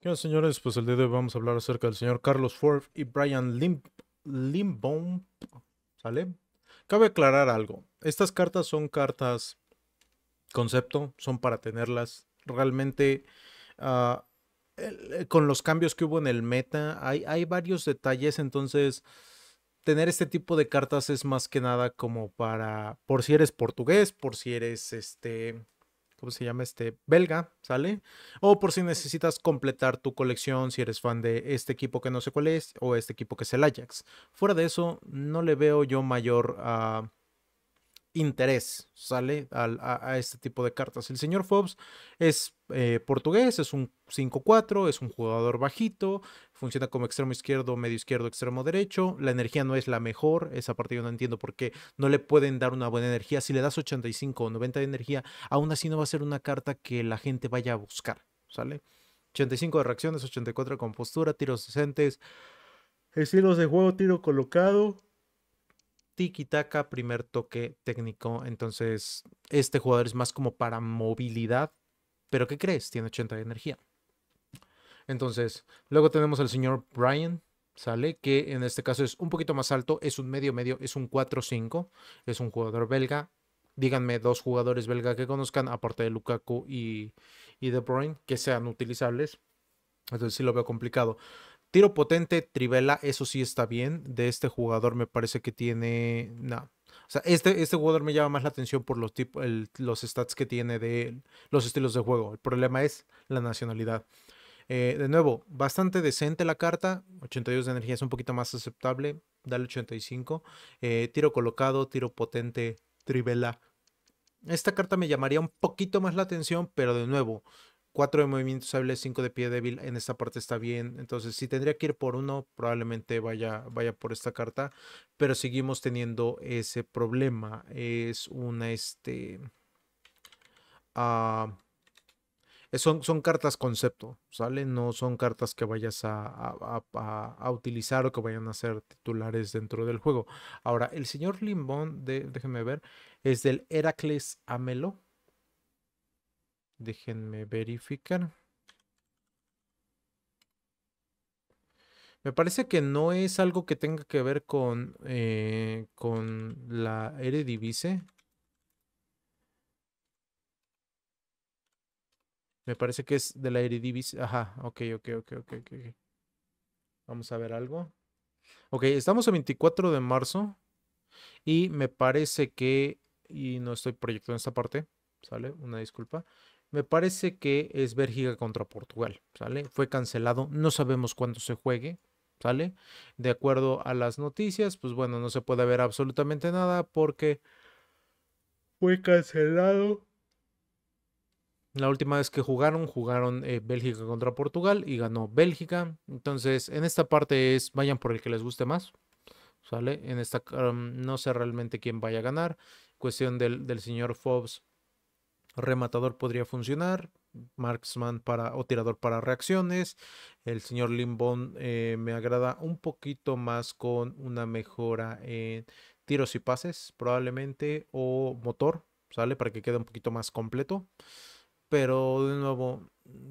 ¿Qué señores? Pues el día de hoy vamos a hablar acerca del señor Carlos Ford y Brian Limb ¿Sale? Cabe aclarar algo. Estas cartas son cartas concepto, son para tenerlas. Realmente, ah, con los cambios que hubo en el meta, hay, hay varios detalles, entonces tener este tipo de cartas es más que nada como para, por si eres portugués, por si eres este ¿cómo se llama? Este belga, ¿sale? O por si necesitas completar tu colección, si eres fan de este equipo que no sé cuál es, o este equipo que es el Ajax. Fuera de eso, no le veo yo mayor... a ah, interés, ¿sale? A, este tipo de cartas. El señor Fobbs es eh, portugués, es un 5-4, es un jugador bajito, funciona como extremo izquierdo, medio izquierdo, extremo derecho. La energía no es la mejor, esa parte yo no entiendo por qué no le pueden dar una buena energía. Si le das 85 o 90 de energía, aún así no va a ser una carta que la gente vaya a buscar, ¿sale? 85 de reacciones, 84 de compostura, tiros decentes, estilos de juego, tiro colocado tiki-taka, primer toque técnico. Entonces, este jugador es más como para movilidad. Pero ¿qué crees? Tiene 80 de energía. Entonces, luego tenemos al señor Brian, ¿sale? Que en este caso es un poquito más alto, es un medio-medio, es un 4-5, es un jugador belga. Díganme dos jugadores belga que conozcan, aparte de Lukaku y, y De Bruyne, que sean utilizables. Entonces sí lo veo complicado. Tiro potente, Trivela, eso sí está bien. De este jugador me parece que tiene. No. O sea, este, este jugador me llama más la atención por los, los stats que tiene de los estilos de juego. El problema es la nacionalidad. Eh, de nuevo, bastante decente la carta. 82 de energía es un poquito más aceptable. Dale 85. Eh, tiro colocado, tiro potente, trivela. Esta carta me llamaría un poquito más la atención, pero de nuevo, 4 de movimiento sable, 5 de pie débil, en esta parte está bien. Entonces, si tendría que ir por uno, probablemente vaya, vaya por esta carta. Pero seguimos teniendo ese problema. Es una, este... Ah, son, son, cartas concepto, ¿sale? No son cartas que vayas a, utilizar o que vayan a ser titulares dentro del juego. Ahora, el señor Limbón, de, déjeme ver, es del Heracles Amelo Déjenme verificar. Me parece que no es algo que tenga que ver con, eh, con la Eredivisie. Me parece que es de la Eredivisie. Ajá, ok, ok, ok, ok, ok. Vamos a ver algo. Ok, estamos a 24 de marzo. Y me parece que. Y no estoy proyectando esta parte. ¿Sale? Una disculpa me parece que es Bélgica contra Portugal, ¿sale? Fue cancelado, no sabemos cuándo se juegue, ¿sale? De acuerdo a las noticias, pues bueno, no se puede ver absolutamente nada porque fue cancelado. La última vez que jugaron, jugaron eh, Bélgica contra Portugal y ganó Bélgica. Entonces, en esta parte es, vayan por el que les guste más. ¿Sale? En esta, no sé realmente quién vaya a ganar. Cuestión del, del señor Fobbs rematador podría funcionar, marksman para, o tirador para reacciones. El señor Limbón eh, me agrada un poquito más con una mejora en tiros y pases, probablemente, o motor, ¿sale? Para que quede un poquito más completo. Pero de nuevo,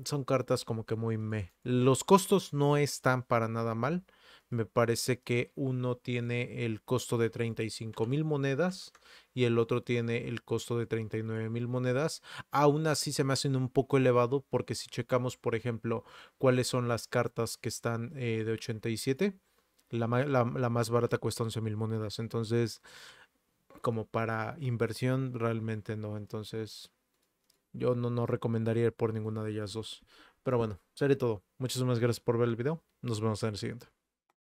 son cartas como que muy me. Los costos no están para nada mal me parece que uno tiene el costo de 35 mil monedas y el otro tiene el costo de 39 mil monedas. Aún así se me hacen un poco elevado porque si checamos, por ejemplo, cuáles son las cartas que están eh, de 87, la, la, más barata cuesta 11 mil monedas. Entonces, como para inversión, realmente no. Entonces, yo no, recomendaría ir por ninguna de ellas dos. Pero bueno, sería todo. Muchísimas gracias por ver el video. Nos vemos en el siguiente.